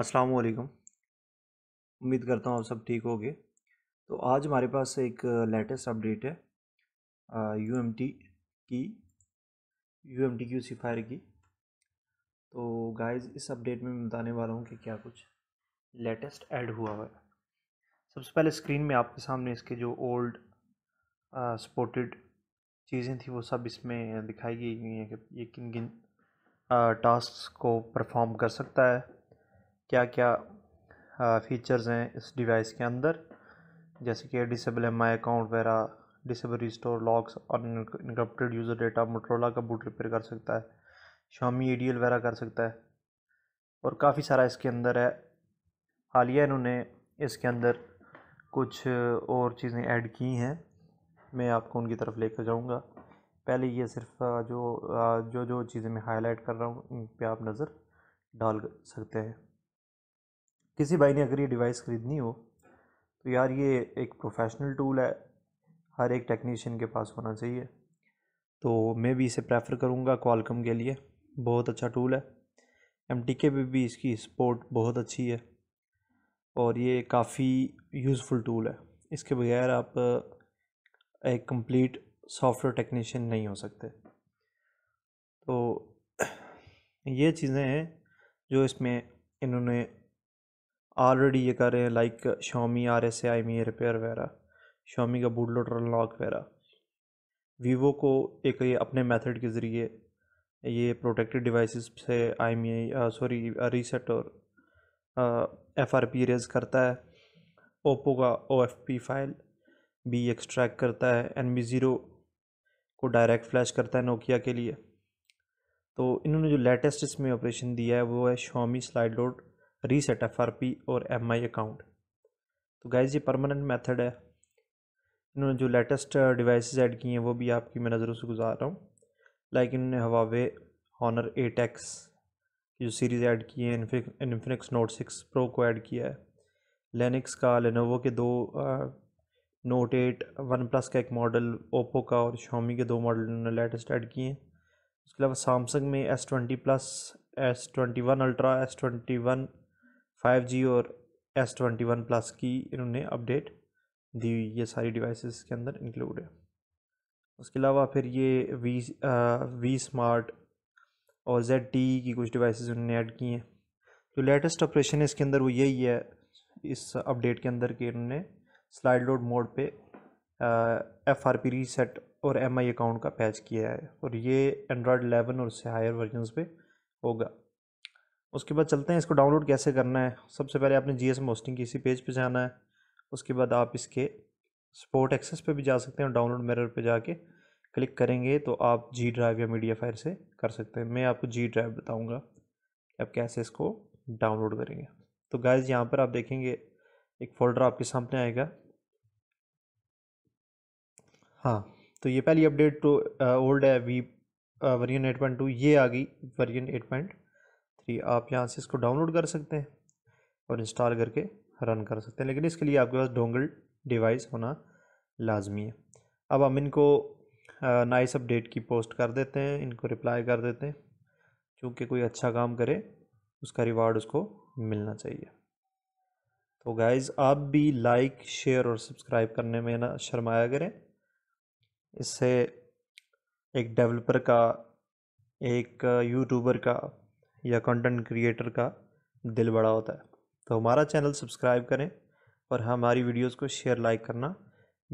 अस्सलाम वालेकुम उम्मीद करता हूँ आप सब ठीक होगे तो आज हमारे पास एक लेटेस्ट अपडेट है यू एम टी की यू एम टी की फायर की तो गाइस इस अपडेट में मैं बताने वाला हूँ कि क्या कुछ लेटेस्ट ऐड हुआ हुआ है सबसे पहले स्क्रीन में आपके सामने इसके जो ओल्ड सपोर्टेड चीज़ें थी वो सब इसमें दिखाई गई हुई हैं कि ये किन किन टास्क को परफॉर्म कर सकता है क्या क्या फ़ीचर्स हैं इस डिवाइस के अंदर जैसे कि डिसेबल एम आई अकाउंट वगैरह डिसेबल रिस्टोर लॉक्स और इनक्रप्टेड यूज़र डेटा मोटरोला का बूट रिपेयर कर सकता है शामी ए डी एल वगैरह कर सकता है और काफ़ी सारा इसके अंदर है हालिया इन्होंने इसके अंदर कुछ और चीज़ें ऐड की हैं मैं आपको उनकी तरफ लेकर जाऊंगा पहले ये सिर्फ जो जो जो चीज़ें मैं हाईलाइट कर रहा हूँ इन पर आप नज़र डाल सकते हैं किसी भाई ने अगर ये डिवाइस ख़रीदनी हो तो यार ये एक प्रोफेशनल टूल है हर एक टेक्नीशियन के पास होना चाहिए तो मैं भी इसे प्रेफर करूँगा क्वालकम के लिए बहुत अच्छा टूल है एम टी के पे भी इसकी सपोर्ट बहुत अच्छी है और ये काफ़ी यूज़फुल टूल है इसके बगैर आप एक कंप्लीट सॉफ्टवेयर टेक्नीशियन नहीं हो सकते तो ये चीज़ें हैं जो इसमें इन्होंने ऑलरेडी ये कर रहे हैं like Xiaomi R S I Mi repair वगैरह शॉमी का बूट लोडर अनलॉक वगैरह वीवो को एक ये अपने मेथड के ज़रिए ये प्रोटेक्टेड डिवाइसेस से IMEI sorry reset और एफ आर पी रेज करता है ओप्पो का ओ एफ पी फाइल भी एक्सट्रैक्ट करता है एन बी ज़ीरो को डायरेक्ट फ्लैश करता है नोकिया के लिए तो इन्होंने जो लेटेस्ट इसमें ऑपरेशन दिया है वो है Xiaomi sideload reset F R P और एम आई अकाउंट तो गाइज ये परमानेंट मेथड है इन्होंने जो लेटेस्ट डिवाइसेस ऐड किए हैं वो भी आपकी मैं नज़रों से गुजार रहा हूँ लाइक इन्होंने हवावे हॉनर एट एक्स जो सीरीज़ ऐड की है इन्फिनिक्स नोट सिक्स प्रो को ऐड किया है लेनिक्स का लेनोवो के दो नोट एट वन प्लस का एक मॉडल ओप्पो का और शॉमी के दो मॉडल इन्होंने लेटेस्ट ऐड किए हैं उसके अलावा सैमसंग में S twenty plus S twenty one Ultra S twenty one 5G और एस ट्वेंटी वन प्लस की इन्होंने अपडेट दी हुई ये सारी डिवाइसेस के अंदर इंक्लूड है उसके अलावा फिर ये वी आ, वी स्मार्ट और जेड टी की कुछ डिवाइसेस उन्होंने ऐड की हैं जो लेटेस्ट ऑपरेशन है इसके अंदर वो यही है इस अपडेट के अंदर कि इन्होंने स्लाइड लोड मोड पे एफ आर पी रीसेट और एम आई अकाउंट का पैच किया है और ये एंड्रॉयड 11 और उससे हायर वर्जन पे होगा उसके बाद चलते हैं इसको डाउनलोड कैसे करना है सबसे पहले आपने जी एस एम होस्टिंग के इसी पेज पे जाना है उसके बाद आप इसके स्पोर्ट एक्सेस पे भी जा सकते हैं डाउनलोड मेरर पे जाके क्लिक करेंगे तो आप जी ड्राइव या मीडिया फायर से कर सकते हैं मैं आपको जी ड्राइव बताऊँगा कि आप कैसे इसको डाउनलोड करेंगे तो गाइज यहाँ पर आप देखेंगे एक फोल्डर आपके सामने आएगा हाँ तो ये पहली अपडेट तो ओल्ड है V version eight point two ये आ गई वर्जन एट पॉइंट थ्री आप यहाँ से इसको डाउनलोड कर सकते हैं और इंस्टॉल करके रन कर सकते हैं लेकिन इसके लिए आपके पास डोंगल डिवाइस होना लाजमी है अब हम इनको नाइस अपडेट की पोस्ट कर देते हैं इनको रिप्लाई कर देते हैं क्योंकि कोई अच्छा काम करे उसका रिवार्ड उसको मिलना चाहिए तो गाइज़ आप भी लाइक शेयर और सब्सक्राइब करने में ना शर्माया करें इससे एक डेवलपर का एक यूट्यूबर का या कंटेंट क्रिएटर का दिल बड़ा होता है तो हमारा चैनल सब्सक्राइब करें और हमारी वीडियोस को शेयर लाइक करना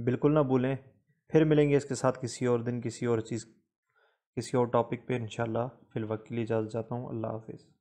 बिल्कुल ना भूलें फिर मिलेंगे इसके साथ किसी और दिन किसी और चीज़ किसी और टॉपिक पे इंशाल्लाह फिल वक्त के लिए इजाज़त चाहता हूँ अल्लाह हाफिज़